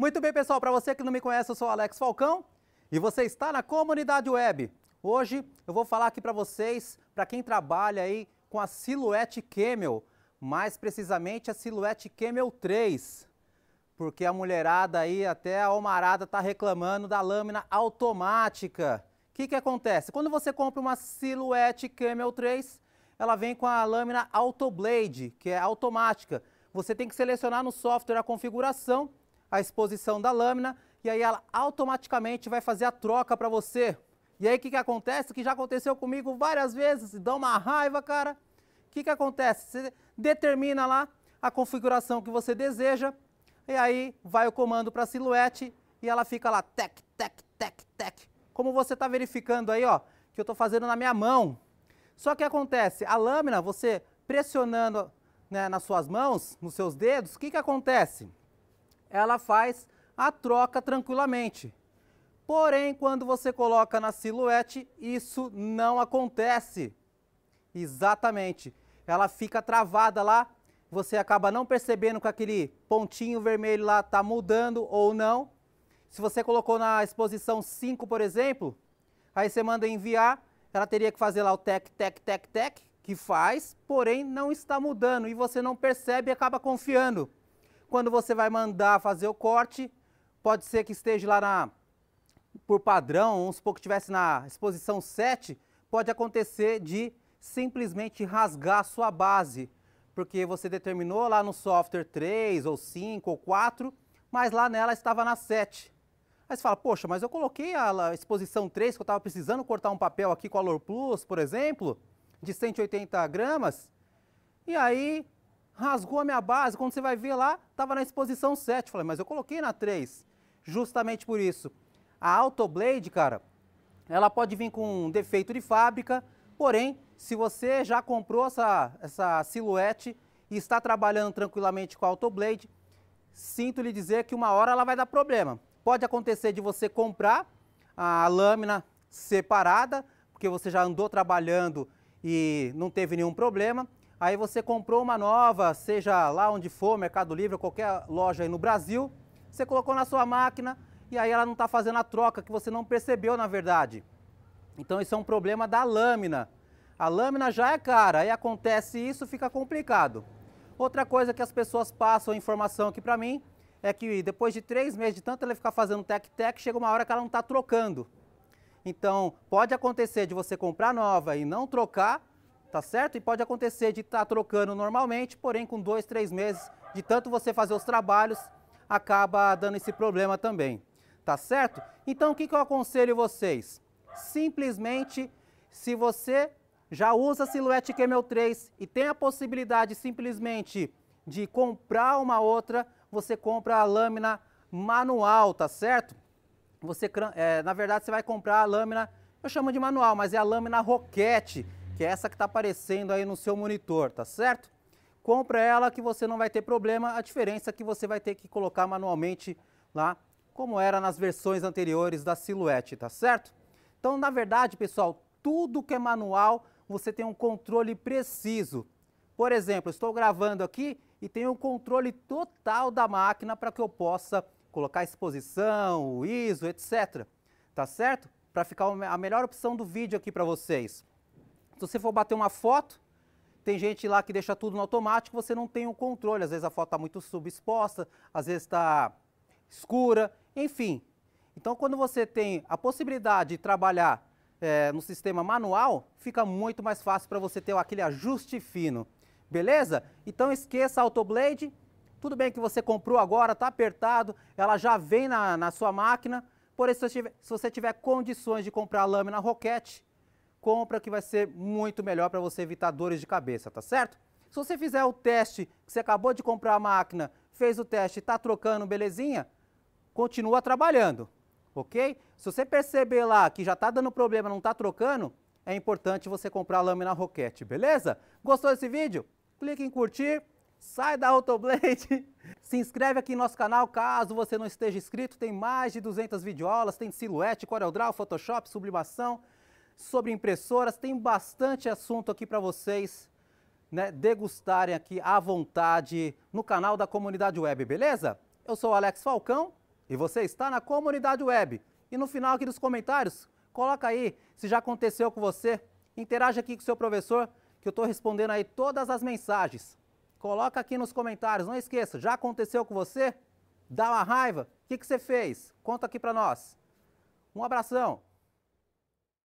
Muito bem, pessoal, para você que não me conhece, eu sou Alex Falcão e você está na comunidade web. Hoje eu vou falar aqui para vocês, para quem trabalha aí com a Silhouette Camel, mais precisamente a Silhouette Camel 3, porque a mulherada aí, até a Omarada, está reclamando da lâmina automática. O que, que acontece? Quando você compra uma Silhouette Camel 3, ela vem com a lâmina Autoblade, que é automática. Você tem que selecionar no software a configuração a exposição da lâmina e aí ela automaticamente vai fazer a troca para você. E aí o que, que acontece? Que já aconteceu comigo várias vezes, dá uma raiva, cara. O que, que acontece? Você determina lá a configuração que você deseja e aí vai o comando para a silhuete e ela fica lá, tec, tec, tec, tec. Como você está verificando aí, ó, que eu estou fazendo na minha mão. Só que acontece, a lâmina, você pressionando né, nas suas mãos, nos seus dedos, o que, que acontece? ela faz a troca tranquilamente. Porém, quando você coloca na silhuete, isso não acontece. Exatamente. Ela fica travada lá, você acaba não percebendo que aquele pontinho vermelho lá está mudando ou não. Se você colocou na exposição 5, por exemplo, aí você manda enviar, ela teria que fazer lá o tec, tec, tec, tec, que faz, porém não está mudando e você não percebe e acaba confiando. Quando você vai mandar fazer o corte, pode ser que esteja lá na, por padrão, vamos supor que estivesse na exposição 7, pode acontecer de simplesmente rasgar a sua base, porque você determinou lá no software 3 ou 5 ou 4, mas lá nela estava na 7. Aí você fala, poxa, mas eu coloquei a exposição 3, que eu estava precisando cortar um papel aqui com a Lor Plus, por exemplo, de 180 gramas, e aí rasgou a minha base. Quando você vai ver lá, estava na exposição 7. Falei, mas eu coloquei na 3. Justamente por isso. A Autoblade, cara, ela pode vir com um defeito de fábrica, porém, se você já comprou essa, essa silhuete e está trabalhando tranquilamente com a Autoblade, sinto lhe dizer que uma hora ela vai dar problema. Pode acontecer de você comprar a lâmina separada, porque você já andou trabalhando e não teve nenhum problema, Aí você comprou uma nova, seja lá onde for, Mercado Livre, qualquer loja aí no Brasil, você colocou na sua máquina e aí ela não está fazendo a troca que você não percebeu, na verdade. Então isso é um problema da lâmina. A lâmina já é cara, aí acontece isso, fica complicado. Outra coisa que as pessoas passam informação aqui para mim é que depois de três meses de tanto ela ficar fazendo tec-tec, chega uma hora que ela não está trocando. Então, pode acontecer de você comprar nova e não trocar, tá certo? E pode acontecer de estar tá trocando normalmente, porém com dois, três meses de tanto você fazer os trabalhos, acaba dando esse problema também, tá certo? Então o que, que eu aconselho vocês? Simplesmente, se você já usa a Silhouette Camel 3 e tem a possibilidade simplesmente de comprar uma outra, você compra a lâmina manual, tá certo? Você, é, na verdade, você vai comprar a lâmina, eu chamo de manual, mas é a lâmina roquete, que é essa que está aparecendo aí no seu monitor, tá certo? Compra ela que você não vai ter problema, a diferença é que você vai ter que colocar manualmente lá, como era nas versões anteriores da Silhouette, tá certo? Então, na verdade, pessoal, tudo que é manual, você tem um controle preciso. Por exemplo, estou gravando aqui e tenho o um controle total da máquina para que eu possa colocar a exposição, o ISO, etc. Tá certo? Para ficar a melhor opção do vídeo aqui para vocês. Se você for bater uma foto, tem gente lá que deixa tudo no automático, você não tem o controle. Às vezes a foto está muito subexposta, às vezes está escura, enfim. Então, quando você tem a possibilidade de trabalhar é, no sistema manual, fica muito mais fácil para você ter aquele ajuste fino. Beleza? Então esqueça a Autoblade. Tudo bem que você comprou agora, está apertado, ela já vem na, na sua máquina. Por isso, se você tiver condições de comprar a lâmina Roquette, compra que vai ser muito melhor para você evitar dores de cabeça, tá certo? Se você fizer o teste, que você acabou de comprar a máquina, fez o teste, está trocando, belezinha, continua trabalhando, ok? Se você perceber lá que já está dando problema, não está trocando, é importante você comprar a lâmina Roquete, beleza? Gostou desse vídeo? Clique em curtir, sai da Autoblade, se inscreve aqui em nosso canal caso você não esteja inscrito, tem mais de 200 videoaulas, tem silhuete, CorelDRAW, Photoshop, sublimação, sobre impressoras. Tem bastante assunto aqui para vocês né, degustarem aqui à vontade no canal da Comunidade Web, beleza? Eu sou Alex Falcão e você está na Comunidade Web. E no final aqui dos comentários, coloca aí se já aconteceu com você. Interage aqui com o seu professor, que eu estou respondendo aí todas as mensagens. Coloca aqui nos comentários, não esqueça, já aconteceu com você? Dá uma raiva? O que, que você fez? Conta aqui para nós. Um abração!